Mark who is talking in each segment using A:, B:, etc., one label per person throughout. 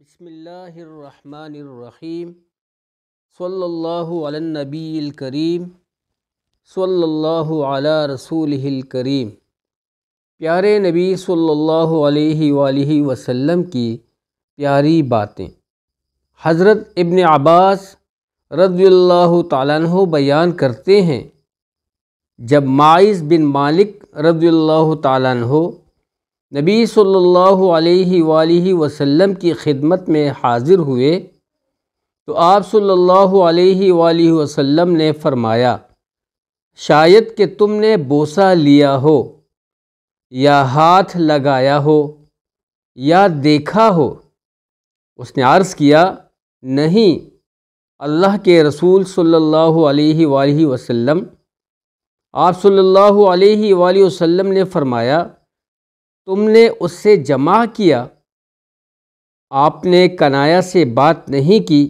A: बसमीम सल्लल्लाहु करीम सल्ला रसूल करीम प्यारे नबी सल्लल्लाहु अलैहि वसल्लम की प्यारी बातें हज़रत इब्न अब्बास रद्ल्ला तु बयान करते हैं जब माइज़ बिन मालिक रद्ल्ला तु नबी सल्लल्लाहु अलैहि वसल्लम की खिदमत में हाज़िर हुए तो आप सल्लल्लाहु अलैहि वसल्लम ने फरमाया शायद कि तुमने बोसा लिया हो या हाथ लगाया हो या देखा हो उसने अर्ज़ किया नहीं अल्लाह के रसूल सल्लल्लाहु अलैहि वसल्लम आप सल्लल्लाहु अलैहि वसल्लम ने फरमाया तुमने उससे जमा किया आपने कनाया से बात नहीं की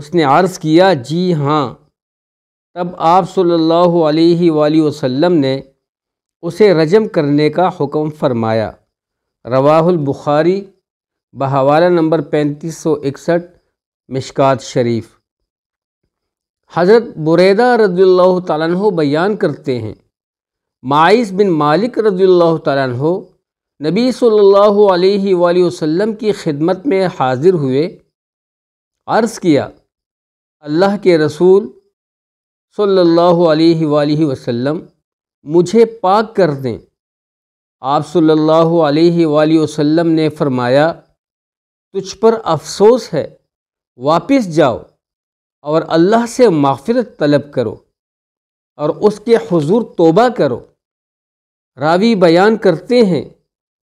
A: उसने अर्ज़ किया जी हाँ तब आप सल्लल्लाहु अलैहि वसल्लम ने उसे रजम करने का हुक्म फरमाया रवाहुल बुखारी बहवाला नंबर पैंतीस सौ इकसठ मिशकात शरीफ हज़रत बुरैदा रद्ल्ला तु बयान करते हैं माइस बिन मालिक रद्ल्ला तु नबी सल्लल्लाहु अलैहि वसल्लम की खिदमत में हाज़िर हुए अर्ज़ किया अल्लाह के रसूल सल्लल्लाहु अलैहि वसल्लम मुझे पाक कर दें आप सल्लल्लाहु अलैहि वसल्लम ने फरमाया तुझ पर अफसोस है वापस जाओ और अल्लाह से माफ़िरत तलब करो और उसके हुजूर तोबा करो रावी बयान करते हैं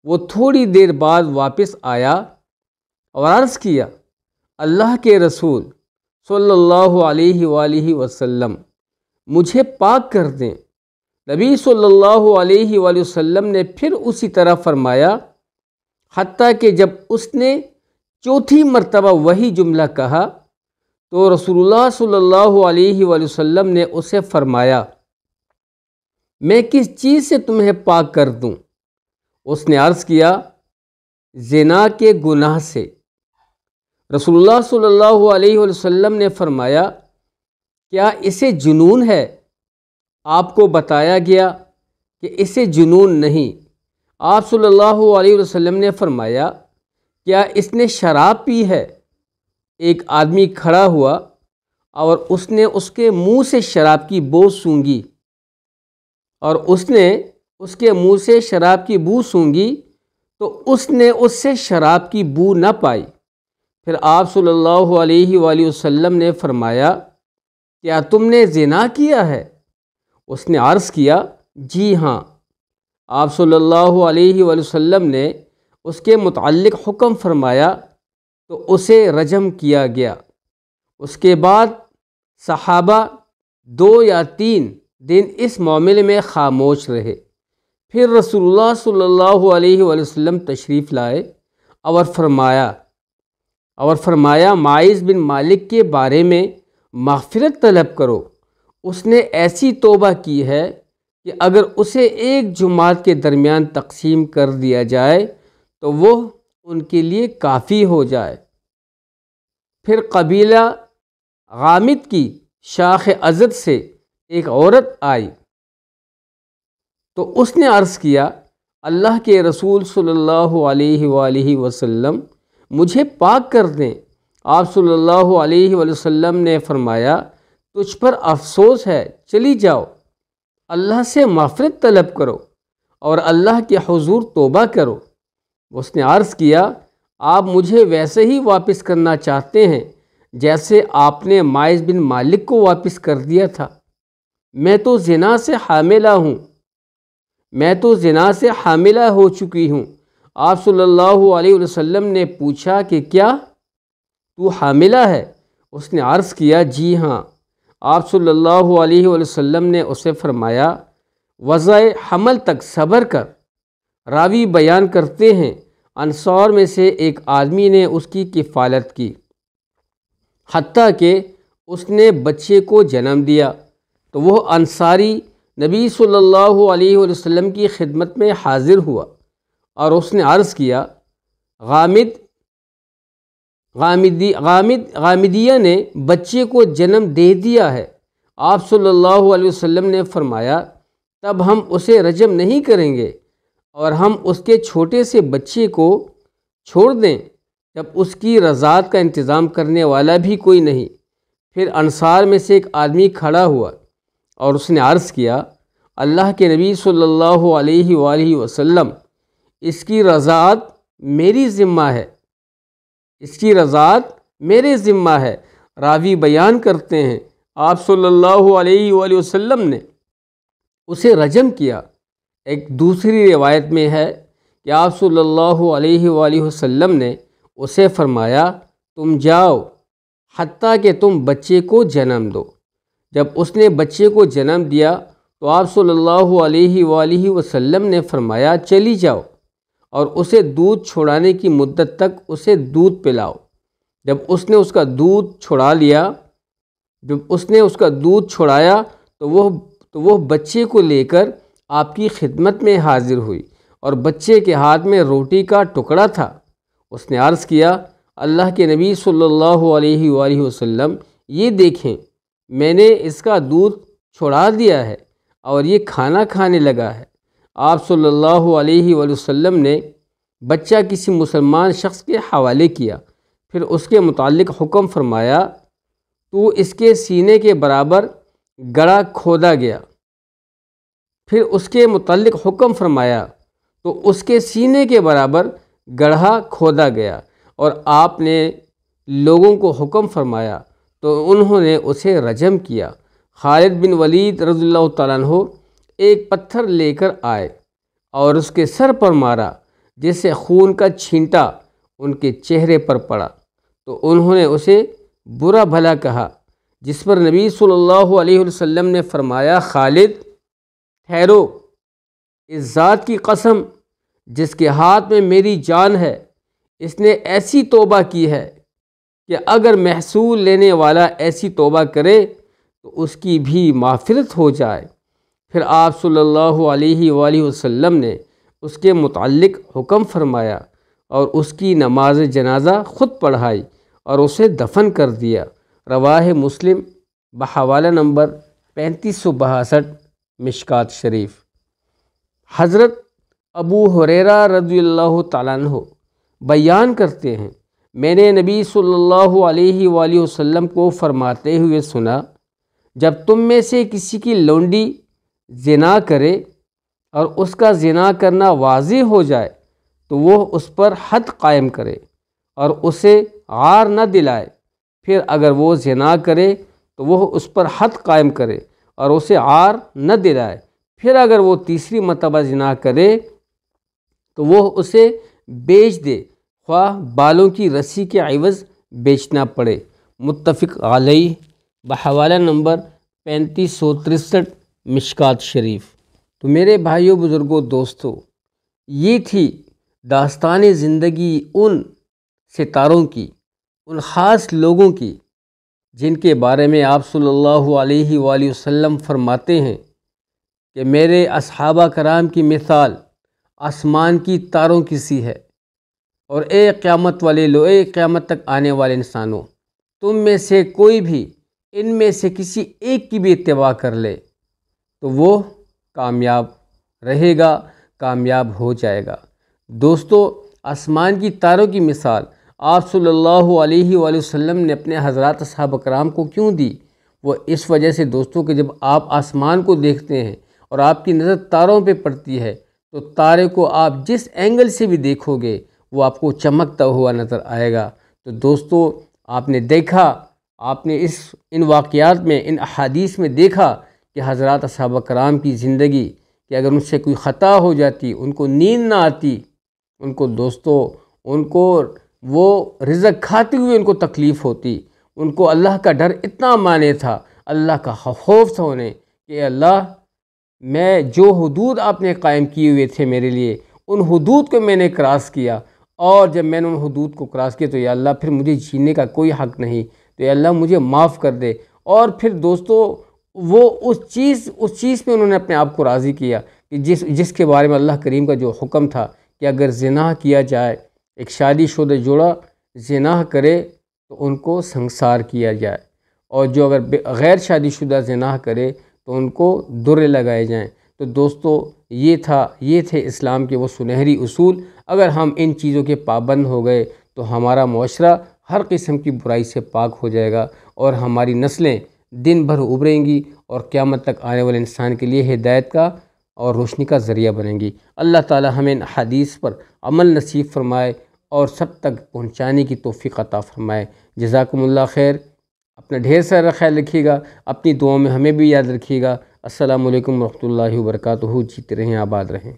A: वो थोड़ी देर बाद वापस आया और अर्ज़ किया अल्लाह के रसूल सल्लल्लाहु अलैहि वसल्लम मुझे पाक कर दें नबी सल्लल्लाहु अलैहि वसल्लम ने फिर उसी तरह फरमाया हती कि जब उसने चौथी मरतबा वही जुमला कहा तो रसूलुल्लाह सल्लल्लाहु अलैहि वसल्लम ने उसे फरमाया मैं किस चीज़ से तुम्हें पाक कर दूँ उसने अर्ज़ किया जना के गुनाह से रसूलुल्लाह सल्लल्लाहु अलैहि वसल्लम ने फरमाया क्या इसे जुनून है आपको बताया गया कि इसे जुनून नहीं आप सल्लल्लाहु अलैहि वसल्लम ने फरमाया क्या इसने शराब पी है एक आदमी खड़ा हुआ और उसने उसके मुंह से शराब की बोझ सूंगी और उसने उसके मुंह से शराब की बू सूंगी तो उसने उससे शराब की बू न पाई फिर आप सल्लल्लाहु अलैहि वसल्लम ने फरमाया क्या तुमने जिना किया है उसने अर्ज़ किया जी हाँ आप सल्लल्लाहु अलैहि वसल्लम ने उसके मुतल हुक्म फरमाया तो उसे रजम किया गया उसके बाद सहाबा दो या तीन दिन इस मामले में खामोश रहे फिर रसूलुल्लाह सल्लल्लाहु अलैहि वसल्लम तशरीफ़ लाए और फरमाया और फरमाया माइज़ बिन मालिक के बारे में माफिरत तलब करो उसने ऐसी तोबा की है कि अगर उसे एक जुमात के दरमियान तकसीम कर दिया जाए तो वो उनके लिए काफ़ी हो जाए फिर कबीला गामिद की शाख अजद से एक औरत आई तो उसने अर्ज़ किया अल्लाह के रसूल सल्लल्लाहु अलैहि वसल्लम मुझे पाक कर दें आप सल्लल्लाहु अलैहि वसल्लम ने फरमाया तुझ पर अफसोस है चली जाओ अल्लाह से माफ़रत तलब करो और अल्लाह के हजूर तोबा करो उसने अर्ज़ किया आप मुझे वैसे ही वापस करना चाहते हैं जैसे आपने माइज बिन मालिक को वापस कर दिया था मैं तो जिना से हामिला हूँ मैं तो जना से हामिला हो चुकी हूँ आप सल्लल्लाहु अलैहि वसल्लम ने पूछा कि क्या तू हामिला है उसने अर्ज़ किया जी हाँ आप सल्लल्लाहु अलैहि वसल्लम ने उसे फरमाया वज़ हमल तक सब्र कर रावी बयान करते हैं अनसार में से एक आदमी ने उसकी किफ़ालत की हती के उसने बच्चे को जन्म दिया तो वह अनसारी नबी सल्लल्लाहु अलैहि वसल्लम की खिदमत में हाज़िर हुआ और उसने अर्ज़ किया गामिद गामिदी गामिद गामिदिया ने बच्चे को जन्म दे दिया है आप सल्लल्लाहु अलैहि वसल्लम ने फरमाया तब हम उसे रजम नहीं करेंगे और हम उसके छोटे से बच्चे को छोड़ दें जब उसकी रजात का इंतज़ाम करने वाला भी कोई नहीं फिर अनसार में से एक आदमी खड़ा हुआ और उसने अर्ज़ किया अल्लाह के नबी सल्लल्लाहु अलैहि वाली वसल्लम इसकी रज़ात मेरी ज़िम्मा है इसकी रज़ात मेरे ज़िम्मा है रावी बयान करते हैं आप सल्लल्लाहु अलैहि वसल्लम ने उसे रजम किया एक दूसरी रिवायत में है कि आप सल्लल्लाहु अलैहि वसल्लम ने उसे फरमाया तुम जाओ हती कि तुम बच्चे को जन्म दो जब उसने बच्चे को जन्म दिया तो आप सल्लल्लाहु अलैहि वसल्लम ने फरमाया चली जाओ और उसे दूध छोड़ाने की मुद्दत तक उसे दूध पिलाओ जब उसने उसका दूध छोड़ा लिया जब उसने उसका दूध छोड़ाया तो वह तो वह बच्चे को लेकर आपकी खिदमत में हाजिर हुई और बच्चे के हाथ में रोटी का टुकड़ा था उसने अर्ज़ किया अल्लाह के नबी सल्लल्लाहु अलैहि वसल्लम ये देखें मैंने इसका दूध छोड़ा दिया है और ये खाना खाने लगा है आप सल्लल्लाहु अलैहि वसल्लम ने बच्चा किसी मुसलमान शख्स के हवाले किया फिर उसके मुतालिक हुक्म फरमाया तो इसके सीने के बराबर गड़ा खोदा गया फिर उसके मुतलक हुक्म फरमाया तो उसके सीने के बराबर गढ़ा खोदा गया और आपने लोगों को हुक्म फरमाया तो उन्होंने उसे रजम किया खालिद बिन वलीद रज़ील्ला तु एक पत्थर लेकर आए और उसके सर पर मारा जिससे खून का छींटा उनके चेहरे पर पड़ा तो उन्होंने उसे बुरा भला कहा जिस पर नबी सल्लल्लाहु अलैहि वसल्लम ने फरमाया खालिद ठहरो इस ज़ात की कसम जिसके हाथ में मेरी जान है इसने ऐसी तोबा की है कि अगर महसूल लेने वाला ऐसी तोबा करे तो उसकी भी माफिलत हो जाए फिर आप सल्लल्लाहु अलैहि वसल्लम ने उसके मतलक हुक्म फरमाया और उसकी नमाज जनाजा ख़ुद पढ़ाई और उसे दफन कर दिया रवाह मुस्लिम बहवाला नंबर पैंतीस सौ बहासठ मिशकात शरीफ हज़रत अबू हुरेरा रज़ी अल्लाह तैन बयान करते हैं मैंने नबी सल्लल्लाहु अलैहि वसल्लम को फरमाते हुए सुना जब तुम में से किसी की लौंडी जना करे और उसका जना करना वाज हो जाए तो वह उस पर हद कायम करे और उसे आर न दिलाए फिर अगर वो जना करे तो वह उस पर हद कायम करे और उसे आर न दिलाए फिर अगर वो तीसरी मरतबा जना करे तो वह उसे बेच दे ख्वाह बालों की रस्सी के आवज़ बेचना पड़े मुतफ़ आलई बहवाला नंबर पैंतीस सौ तिरसठ मिशकात शरीफ तो मेरे भाइयों बुज़ुर्गों दोस्तों ये थी दास्तान ज़िंदगी उन सितारों की उन ख़ास लोगों की जिनके बारे में आप सल्लल्लाहु अलैहि वसल्लम फरमाते हैं कि मेरे असहाबा कराम की मिसाल आसमान की तारों की सी है और ए क़्यामत वाले लो ए क़्यामत तक आने वाले इंसानों तुम में से कोई भी इन में से किसी एक की भी इतवा कर ले तो वो कामयाब रहेगा कामयाब हो जाएगा दोस्तों आसमान की तारों की मिसाल आप सल्लल्लाहु अलैहि वसल्लम ने अपने हजरत साहब कराम को क्यों दी वो इस वजह से दोस्तों कि जब आप आसमान को देखते हैं और आपकी नज़र तारों पे पड़ती है तो तारे को आप जिस एंगल से भी देखोगे वो आपको चमकता हुआ नज़र आएगा तो दोस्तों आपने देखा आपने इस इन वाक़ात में इन अदीस में देखा कि हज़रत साहब कराम की ज़िंदगी कि अगर उनसे कोई ख़ता हो जाती उनको नींद ना आती उनको दोस्तों उनको वो रिजक खाते हुए उनको तकलीफ़ होती उनको अल्लाह का डर इतना माने था अल्लाह का खौफ था उन्हें कि अल्लाह मैं जो हदूद आपने कायम किए हुए थे मेरे लिए उन हदूद को मैंने क्रॉस किया और जब मैंने उन हदूद को क्रॉस किया तो अल्लाह फिर मुझे जीने का कोई हक़ नहीं तो अल्लाह मुझे माफ़ कर दे और फिर दोस्तों वो उस चीज़ उस चीज़ में उन्होंने अपने आप को राज़ी किया कि जिस जिसके बारे में अल्लाह करीम का जो हुक्म था कि अगर जिनाह किया जाए एक शादी शुदा जोड़ा जिनाह करे तो उनको संसार किया जाए और जो अगर गैर शादी शुदा जिनाह करे तो उनको दुर्रे लगाए जाएँ तो दोस्तों ये था ये थे इस्लाम के वो सुनहरी असूल अगर हम इन चीज़ों के पाबंद हो गए तो हमारा माशरा हर किस्म की बुराई से पाक हो जाएगा और हमारी नस्लें दिन भर उभरेंगी और क़्यामत तक आने वाले इंसान के लिए हिदायत का और रोशनी का ज़रिया बनेंगी अल्लाह ताला हमें इन हदीस पर अमल नसीब फरमाए और सब तक पहुंचाने की तोफ़ी अता फ़रमाए जजाकमल्ला खैर अपना ढेर सारा ख्याल रखिएगा अपनी दुआओं में हमें भी याद रखिएगा असलकम वरहमल वर्क जीते रहें आबाद रहें